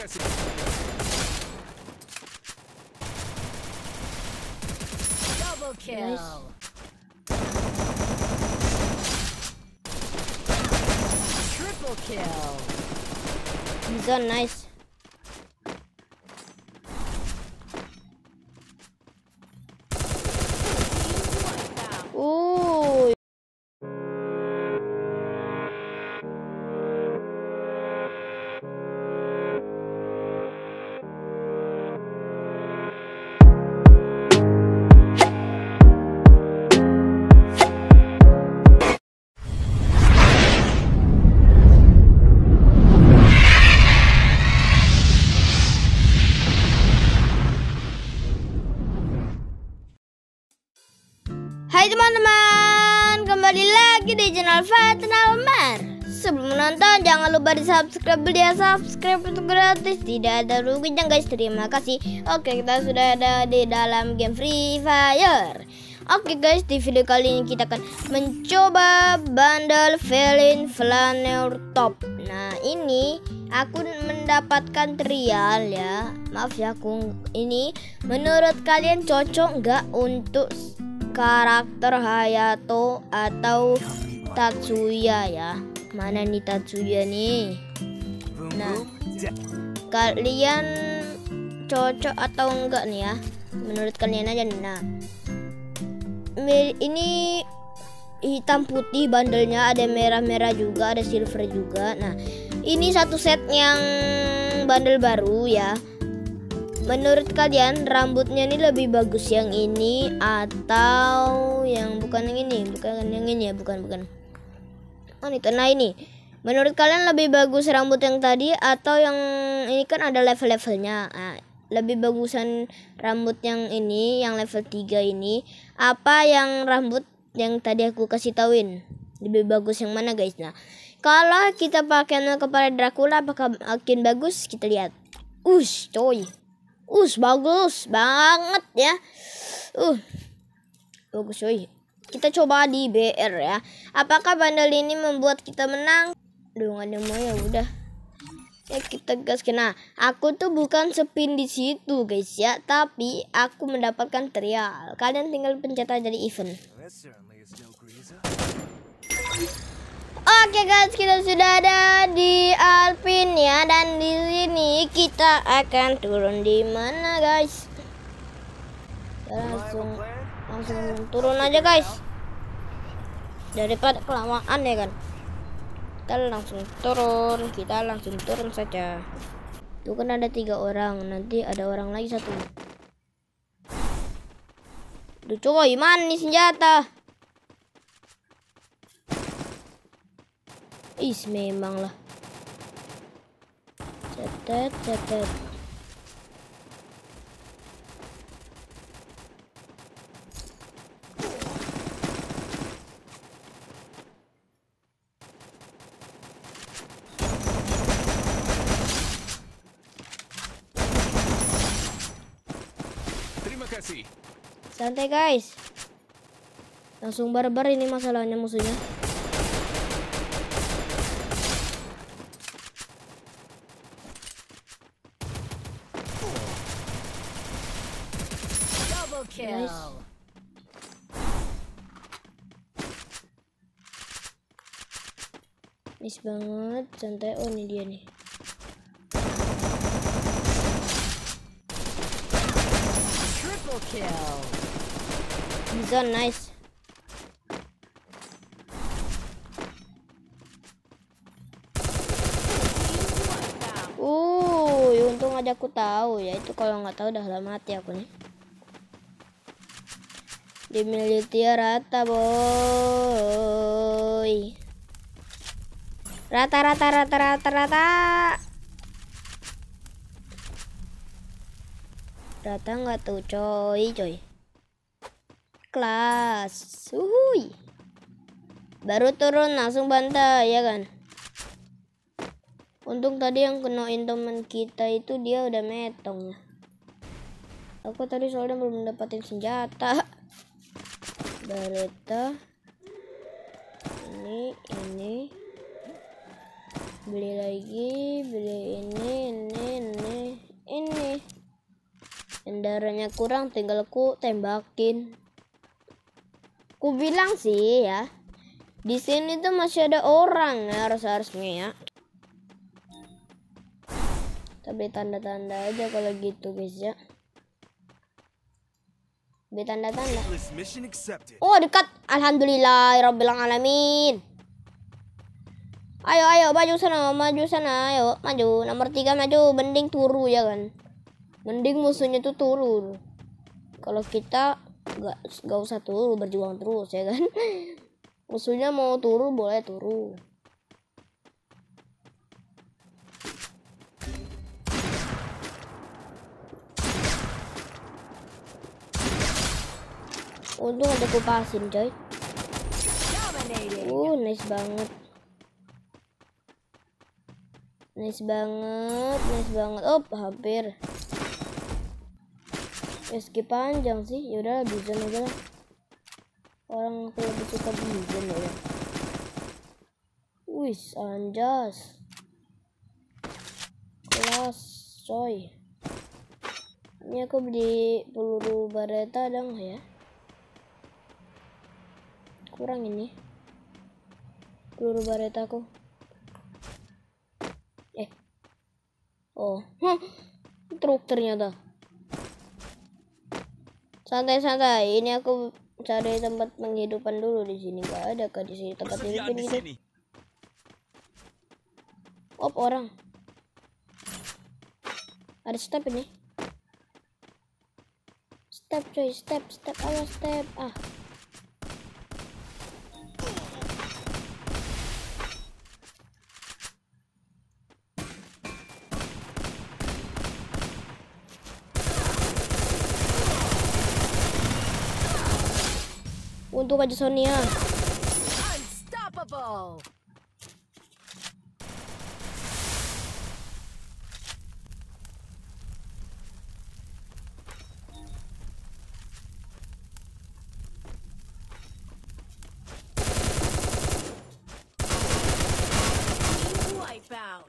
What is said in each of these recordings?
Cassidy. Double kill. Nice. Triple kill. He's done nice. kembali lagi di channel Fatna Almar Sebelum menonton jangan lupa di subscribe dia subscribe untuk gratis Tidak ada ruginya guys terima kasih Oke kita sudah ada di dalam game Free Fire Oke guys di video kali ini kita akan mencoba bundle Felin Flaneur Top Nah ini aku mendapatkan trial ya Maaf ya aku ini menurut kalian cocok nggak untuk karakter Hayato atau Tatsuya ya. Mana nih Tatsuya nih? Nah, kalian cocok atau enggak nih ya? Menurut kalian aja nih. Nah, ini hitam putih bandelnya ada merah-merah juga ada silver juga nah ini satu set yang bandel baru ya Menurut kalian rambutnya ini lebih bagus yang ini atau yang bukan yang ini? Bukan yang ini ya, bukan bukan. Oh itu nah ini. Menurut kalian lebih bagus rambut yang tadi atau yang ini kan ada level-levelnya. Nah, lebih bagusan rambut yang ini yang level 3 ini apa yang rambut yang tadi aku kasih tauin lebih bagus yang mana guys nah kalau kita pakai kepala Dracula apakah makin bagus kita lihat ush coy Uh, bagus banget ya. Uh. Bagus coy. Kita coba di BR ya. Apakah bandel ini membuat kita menang? Duh yang mau ya udah. Ya kita gas kena. Aku tuh bukan sepin di situ guys ya, tapi aku mendapatkan trial. Kalian tinggal pencet aja di event. Oke guys, kita sudah ada di Alpin ya dan di sini kita akan turun di mana guys? Kita langsung langsung turun aja guys. Daripada kelamaan ya kan. Kita langsung turun, kita langsung turun saja. Itu kan ada tiga orang, nanti ada orang lagi satu. Duh coba gimana nih senjata? egois memang lah Cetet, cetet. Terima kasih. Santai guys. Langsung barbar -bar ini masalahnya musuhnya. nice banget santai oh ini dia nih triple kill kan nice Uh, untung aja aku tahu ya itu kalau nggak tahu udah lama mati aku nih. Di militer rata boy. Rata rata rata rata rata. Rata nggak tuh coy coy. Kelas. Uhuy. Baru turun langsung bantai ya kan. Untung tadi yang kenain teman kita itu dia udah metong. Aku tadi soalnya belum mendapatkan senjata. Berita ini ini beli lagi beli ini ini ini ini yang kurang tinggal ku tembakin ku bilang sih ya di sini tuh masih ada orang ya harus harusnya ya tapi tanda-tanda aja kalau gitu guys ya beli tanda-tanda oh dekat alhamdulillah alamin Ayo, ayo, maju sana, maju sana, ayo, maju. Nomor tiga maju, mending turu ya kan. Mending musuhnya tuh turun. Kalau kita nggak nggak usah turu, berjuang terus ya kan. Musuhnya mau turu boleh turu. Untung ada kupasin coy. Uh, nice banget. Nice banget, nice banget. Oh, hampir. Meski ya, panjang sih, yaudah Bizon aja lah. Orang aku lebih suka Bizon ya. Wis, anjas. Kelas, coy. Ini aku beli peluru bareta dong ya? Kurang ini. Peluru bareta aku. Oh, Hah, truk ternyata. Santai-santai, ini aku cari tempat penghidupan dulu di sini. Gak ada kah di sini tempat penghidupan gitu? Op orang. Ada step ini. Step coy, step, step, awas step. Ah, Untung aja Sonya.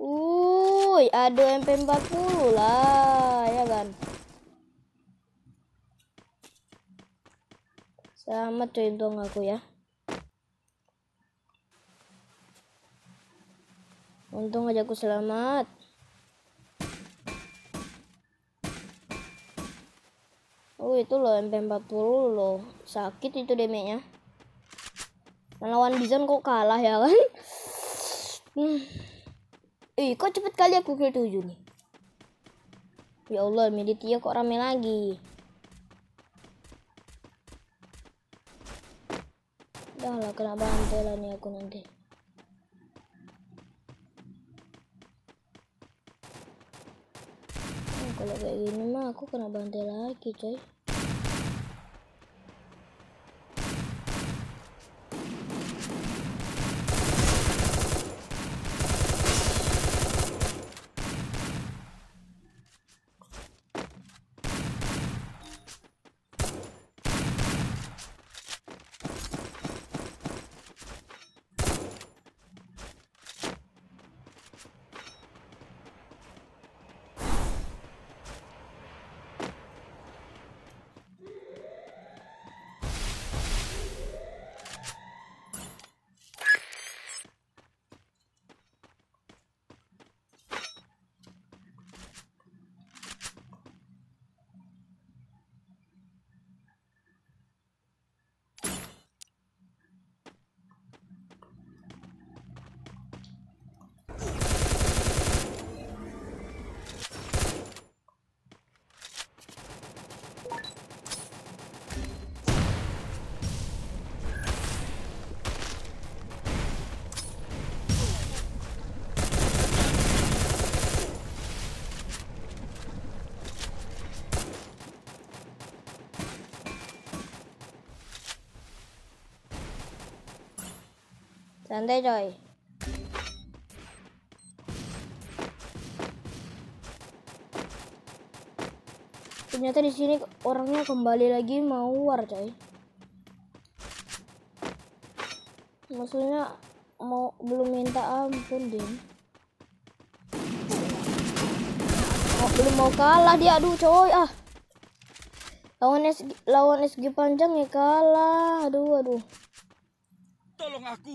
Uy, ada MP40 lah, ya kan? Selamat cuy dong aku ya. Untung aja aku selamat. Oh itu loh MP40 loh. Sakit itu damage-nya. Melawan bison kok kalah ya kan? Hmm. Ih, kok cepet kali aku kill tujuh nih. Ya Allah, Meditia kok rame lagi. ya Allah kena bantal nih aku nanti nah, kalau kayak gini mah aku kena bantai lagi coy Santai coy. Ternyata di sini orangnya kembali lagi mau war coy. Maksudnya mau belum minta ampun din. Oh, belum mau kalah dia aduh coy ah. Lawan SG, lawan SG panjang ya kalah. Aduh aduh. Tolong aku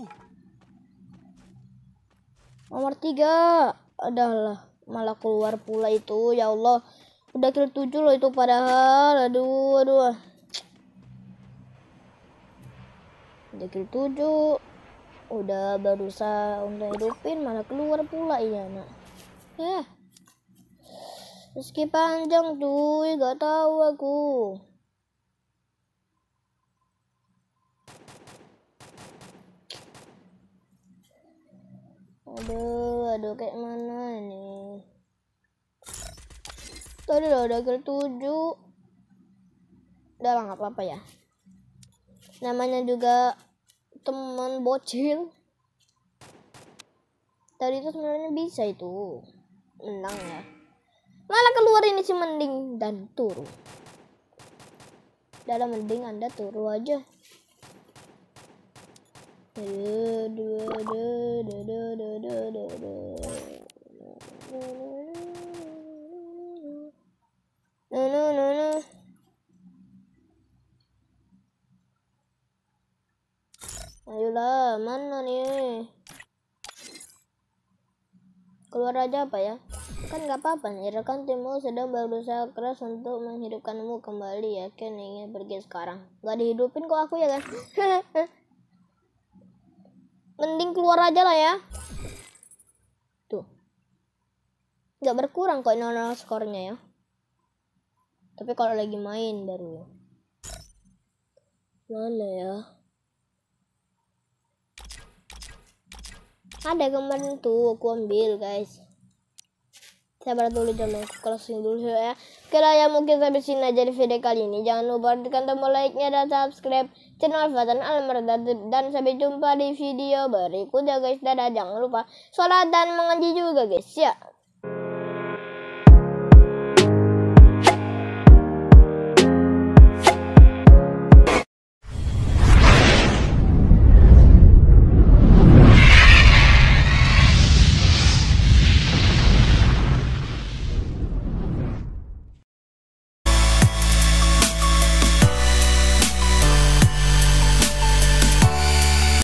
nomor tiga adalah malah keluar pula itu ya Allah udah kill tujuh loh itu padahal aduh aduh udah kill tujuh udah berusaha udah hidupin malah keluar pula iya nak ya meski panjang tuh gak tahu aku aduh aduh kayak mana ini tadi udah udah kill 7 udah lah nggak apa-apa ya namanya juga teman bocil tadi itu sebenarnya bisa itu menang ya malah keluar ini si mending dan turun dalam mending anda turun aja No, no, no, no. Ayolah, mana nih? Keluar aja apa ya? Kan gak apa-apa nih, rekan timmu sedang berusaha keras untuk menghidupkanmu kembali ya. Ken ingin pergi sekarang. Gak dihidupin kok aku ya kan? mending keluar aja lah ya tuh nggak berkurang kok ini skornya ya tapi kalau lagi main baru ya. mana ya ada kemarin tuh aku ambil guys Saya sabar dulu jangan aku closing dulu ya oke lah ya mungkin sampai sini aja di video kali ini jangan lupa tekan tombol like nya dan subscribe channel Fatan Almerdad dan sampai jumpa di video berikutnya guys dadah jangan lupa sholat dan mengaji juga guys ya